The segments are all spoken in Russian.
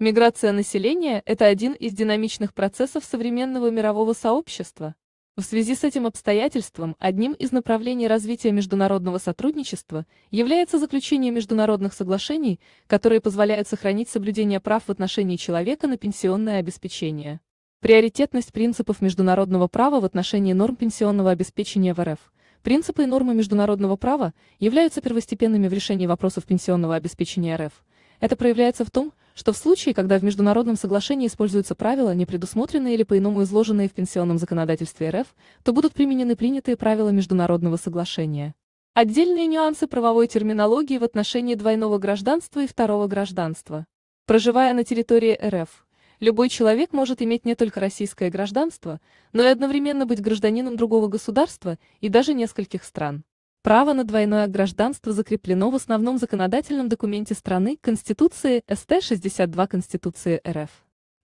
Миграция населения – это один из динамичных процессов современного мирового сообщества. В связи с этим обстоятельством одним из направлений развития международного сотрудничества является заключение международных соглашений, которые позволяют сохранить соблюдение прав в отношении человека на пенсионное обеспечение. Приоритетность принципов международного права в отношении норм пенсионного обеспечения в РФ. Принципы и нормы международного права являются первостепенными в решении вопросов пенсионного обеспечения РФ. Это проявляется в том, что в случае, когда в международном соглашении используются правила, не предусмотренные или по-иному изложенные в пенсионном законодательстве РФ, то будут применены принятые правила международного соглашения. Отдельные нюансы правовой терминологии в отношении двойного гражданства и второго гражданства. Проживая на территории РФ, любой человек может иметь не только российское гражданство, но и одновременно быть гражданином другого государства и даже нескольких стран. Право на двойное гражданство закреплено в основном законодательном документе страны Конституции СТ-62 Конституции РФ.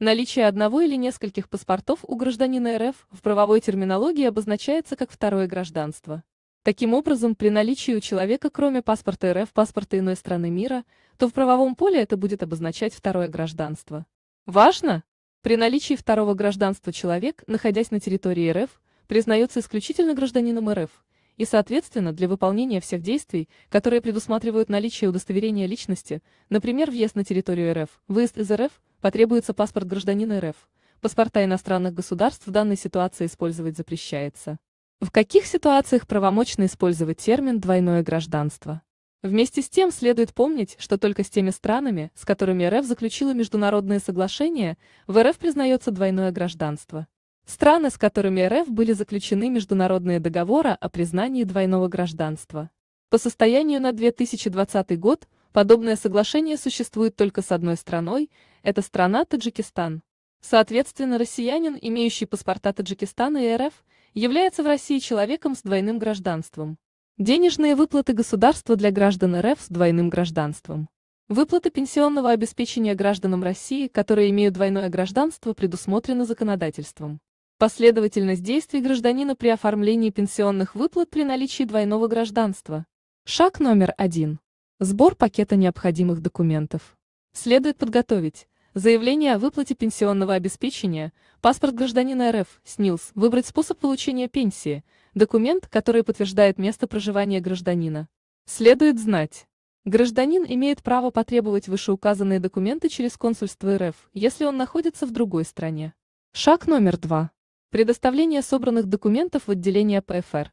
Наличие одного или нескольких паспортов у гражданина РФ в правовой терминологии обозначается как второе гражданство. Таким образом, при наличии у человека кроме паспорта РФ паспорта иной страны мира, то в правовом поле это будет обозначать второе гражданство. Важно! При наличии второго гражданства человек, находясь на территории РФ, признается исключительно гражданином РФ – и, соответственно, для выполнения всех действий, которые предусматривают наличие удостоверения личности, например, въезд на территорию РФ, выезд из РФ, потребуется паспорт гражданина РФ. Паспорта иностранных государств в данной ситуации использовать запрещается. В каких ситуациях правомочно использовать термин «двойное гражданство»? Вместе с тем следует помнить, что только с теми странами, с которыми РФ заключила международные соглашения, в РФ признается двойное гражданство. Страны, с которыми РФ были заключены международные договоры о признании двойного гражданства. По состоянию на 2020 год подобное соглашение существует только с одной страной, это страна Таджикистан. Соответственно, россиянин, имеющий паспорта Таджикистана и РФ, является в России человеком с двойным гражданством. Денежные выплаты государства для граждан РФ с двойным гражданством. Выплаты пенсионного обеспечения гражданам России, которые имеют двойное гражданство, предусмотрены законодательством. Последовательность действий гражданина при оформлении пенсионных выплат при наличии двойного гражданства. Шаг номер один. Сбор пакета необходимых документов. Следует подготовить заявление о выплате пенсионного обеспечения, паспорт гражданина РФ, СНИЛС, выбрать способ получения пенсии, документ, который подтверждает место проживания гражданина. Следует знать. Гражданин имеет право потребовать вышеуказанные документы через консульство РФ, если он находится в другой стране. Шаг номер два. Предоставление собранных документов в отделение ПФР.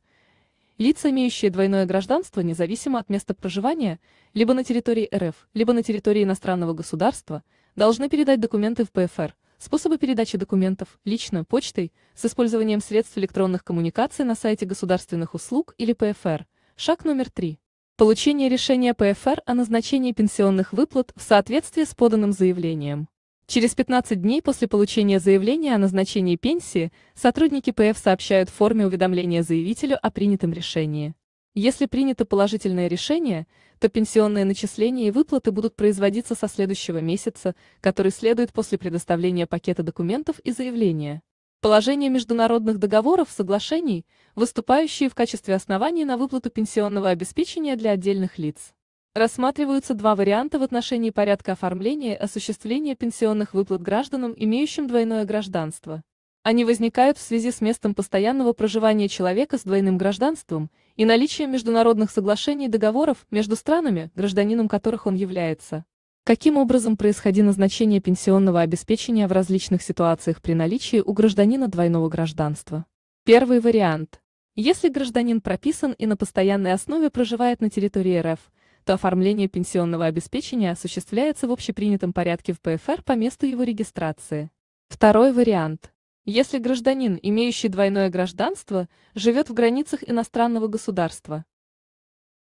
Лица, имеющие двойное гражданство, независимо от места проживания, либо на территории РФ, либо на территории иностранного государства, должны передать документы в ПФР. Способы передачи документов – лично, почтой, с использованием средств электронных коммуникаций на сайте государственных услуг или ПФР. Шаг номер три. Получение решения ПФР о назначении пенсионных выплат в соответствии с поданным заявлением. Через 15 дней после получения заявления о назначении пенсии сотрудники ПФ сообщают в форме уведомления заявителю о принятом решении. Если принято положительное решение, то пенсионные начисления и выплаты будут производиться со следующего месяца, который следует после предоставления пакета документов и заявления. Положение международных договоров, соглашений, выступающие в качестве основания на выплату пенсионного обеспечения для отдельных лиц. Рассматриваются два варианта в отношении порядка оформления и осуществления пенсионных выплат гражданам, имеющим двойное гражданство. Они возникают в связи с местом постоянного проживания человека с двойным гражданством и наличием международных соглашений и договоров между странами, гражданином которых он является. Каким образом происходило назначение пенсионного обеспечения в различных ситуациях при наличии у гражданина двойного гражданства? Первый вариант. Если гражданин прописан и на постоянной основе проживает на территории РФ – то оформление пенсионного обеспечения осуществляется в общепринятом порядке в ПФР по месту его регистрации. Второй вариант. Если гражданин, имеющий двойное гражданство, живет в границах иностранного государства.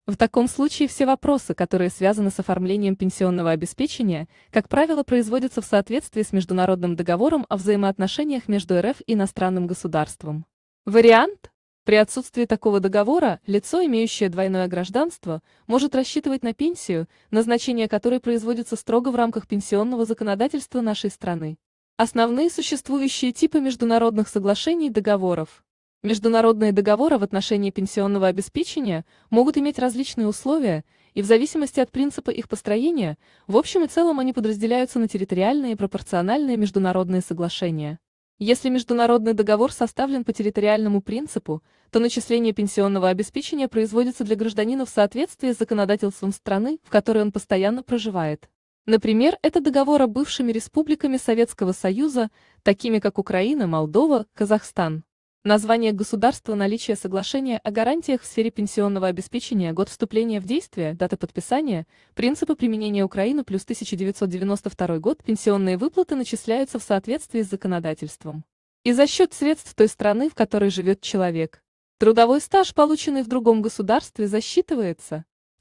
В таком случае все вопросы, которые связаны с оформлением пенсионного обеспечения, как правило, производятся в соответствии с Международным договором о взаимоотношениях между РФ и иностранным государством. Вариант при отсутствии такого договора лицо, имеющее двойное гражданство, может рассчитывать на пенсию, назначение которой производится строго в рамках пенсионного законодательства нашей страны. Основные существующие типы международных соглашений и договоров. Международные договоры в отношении пенсионного обеспечения могут иметь различные условия, и в зависимости от принципа их построения, в общем и целом они подразделяются на территориальные и пропорциональные международные соглашения. Если международный договор составлен по территориальному принципу, то начисление пенсионного обеспечения производится для гражданина в соответствии с законодательством страны, в которой он постоянно проживает. Например, это договор о бывшими республиками Советского Союза, такими как Украина, Молдова, Казахстан. Название государства наличие соглашения о гарантиях в сфере пенсионного обеспечения год вступления в действие, дата подписания, принципы применения Украины плюс 1992 год пенсионные выплаты начисляются в соответствии с законодательством. И за счет средств той страны, в которой живет человек. Трудовой стаж, полученный в другом государстве, засчитывается.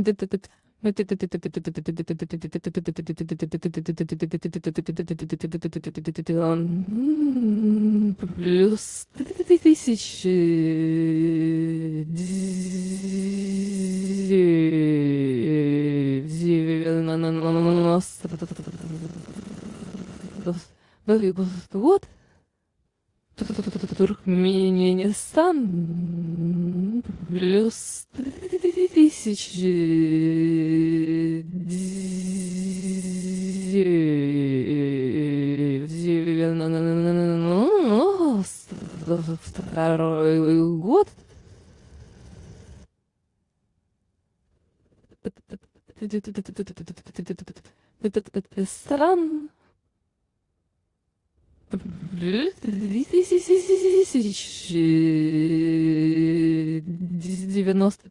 Плюс три тысячи Вот Туркменистан плюс тысячи второй год стран девяносто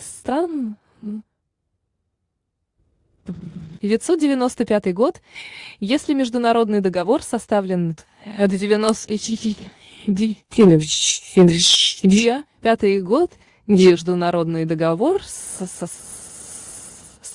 Странно. 995 год, если международный договор составлен до 95 год, международный договор с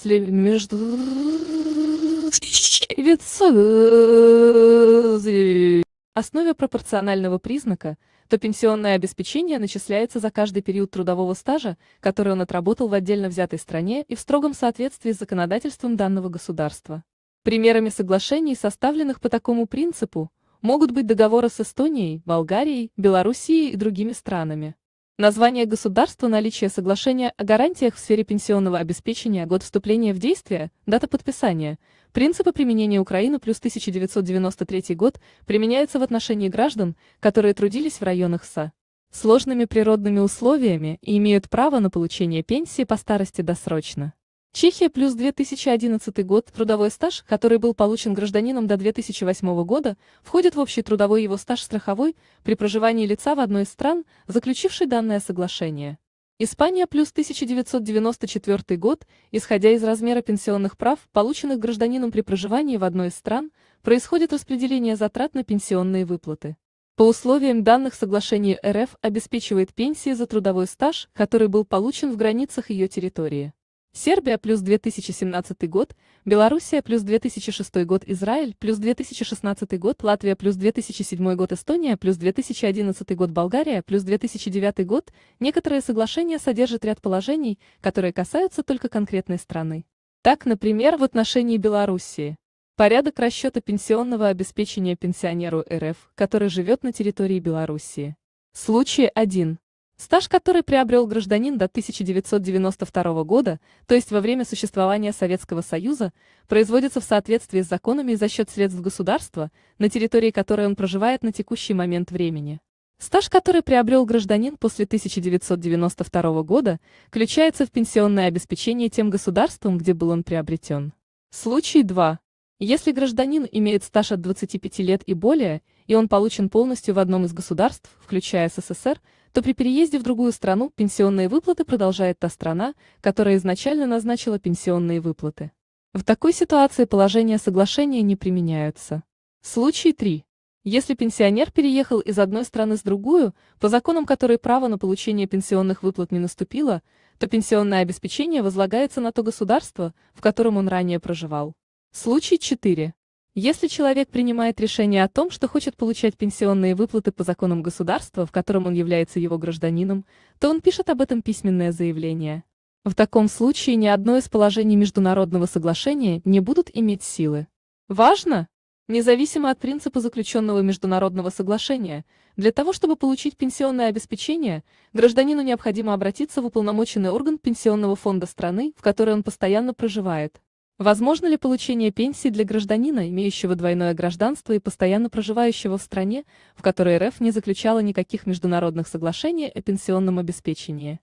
между 900 основе пропорционального признака, то пенсионное обеспечение начисляется за каждый период трудового стажа, который он отработал в отдельно взятой стране и в строгом соответствии с законодательством данного государства. Примерами соглашений, составленных по такому принципу, могут быть договоры с Эстонией, Болгарией, Белоруссией и другими странами. Название государства наличие соглашения о гарантиях в сфере пенсионного обеспечения год вступления в действие, дата подписания, принципы применения Украины плюс 1993 год применяются в отношении граждан, которые трудились в районах СА сложными природными условиями и имеют право на получение пенсии по старости досрочно. Чехия плюс 2011 год, трудовой стаж, который был получен гражданином до 2008 года, входит в общий трудовой его стаж страховой при проживании лица в одной из стран, заключившей данное соглашение. Испания плюс 1994 год, исходя из размера пенсионных прав, полученных гражданином при проживании в одной из стран, происходит распределение затрат на пенсионные выплаты. По условиям данных соглашений РФ обеспечивает пенсии за трудовой стаж, который был получен в границах ее территории. Сербия плюс 2017 год, Белоруссия плюс 2006 год, Израиль плюс 2016 год, Латвия плюс 2007 год, Эстония плюс 2011 год, Болгария плюс 2009 год. Некоторые соглашения содержат ряд положений, которые касаются только конкретной страны. Так, например, в отношении Белоруссии. Порядок расчета пенсионного обеспечения пенсионеру РФ, который живет на территории Белоруссии. Случай 1. Стаж, который приобрел гражданин до 1992 года, то есть во время существования Советского Союза, производится в соответствии с законами и за счет средств государства, на территории которой он проживает на текущий момент времени. Стаж, который приобрел гражданин после 1992 года, включается в пенсионное обеспечение тем государством, где был он приобретен. Случай 2. Если гражданин имеет стаж от 25 лет и более, и он получен полностью в одном из государств, включая СССР, то при переезде в другую страну пенсионные выплаты продолжает та страна, которая изначально назначила пенсионные выплаты. В такой ситуации положения соглашения не применяются. Случай 3. Если пенсионер переехал из одной страны в другую, по законам которой право на получение пенсионных выплат не наступило, то пенсионное обеспечение возлагается на то государство, в котором он ранее проживал. Случай 4. Если человек принимает решение о том, что хочет получать пенсионные выплаты по законам государства, в котором он является его гражданином, то он пишет об этом письменное заявление. В таком случае ни одно из положений международного соглашения не будут иметь силы. Важно, независимо от принципа заключенного международного соглашения, для того, чтобы получить пенсионное обеспечение, гражданину необходимо обратиться в уполномоченный орган пенсионного фонда страны, в которой он постоянно проживает. Возможно ли получение пенсии для гражданина, имеющего двойное гражданство и постоянно проживающего в стране, в которой РФ не заключала никаких международных соглашений о пенсионном обеспечении?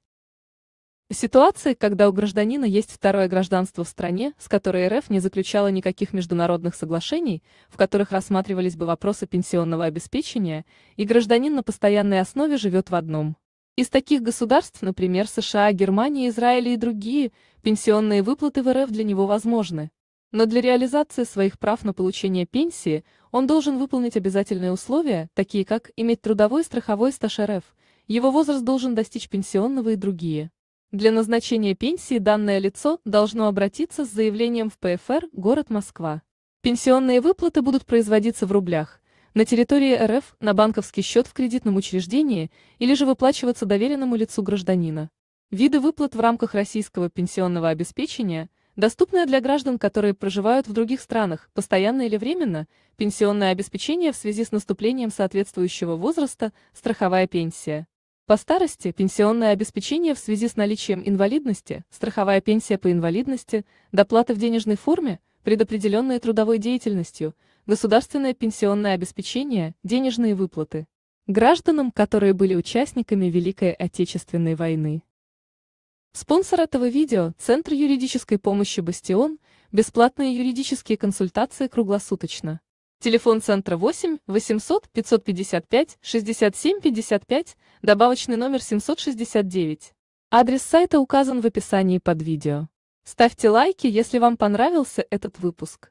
Ситуации, когда у гражданина есть второе гражданство в стране, с которой РФ не заключала никаких международных соглашений, в которых рассматривались бы вопросы пенсионного обеспечения, и гражданин на постоянной основе живет в одном. Из таких государств, например, США, Германия, Израиль и другие, пенсионные выплаты в РФ для него возможны. Но для реализации своих прав на получение пенсии он должен выполнить обязательные условия, такие как иметь трудовой страховой стаж РФ, его возраст должен достичь пенсионного и другие. Для назначения пенсии данное лицо должно обратиться с заявлением в ПФР «Город Москва». Пенсионные выплаты будут производиться в рублях – на территории РФ на банковский счет в кредитном учреждении или же выплачиваться доверенному лицу гражданина. Виды выплат в рамках российского пенсионного обеспечения, доступные для граждан, которые проживают в других странах, постоянно или временно, пенсионное обеспечение в связи с наступлением соответствующего возраста, страховая пенсия. По старости, пенсионное обеспечение в связи с наличием инвалидности, страховая пенсия по инвалидности, доплата в денежной форме, предопределенная трудовой деятельностью – Государственное пенсионное обеспечение, денежные выплаты. Гражданам, которые были участниками Великой Отечественной войны. Спонсор этого видео – Центр юридической помощи «Бастион», бесплатные юридические консультации круглосуточно. Телефон центра 8 800 555 67 55, добавочный номер 769. Адрес сайта указан в описании под видео. Ставьте лайки, если вам понравился этот выпуск.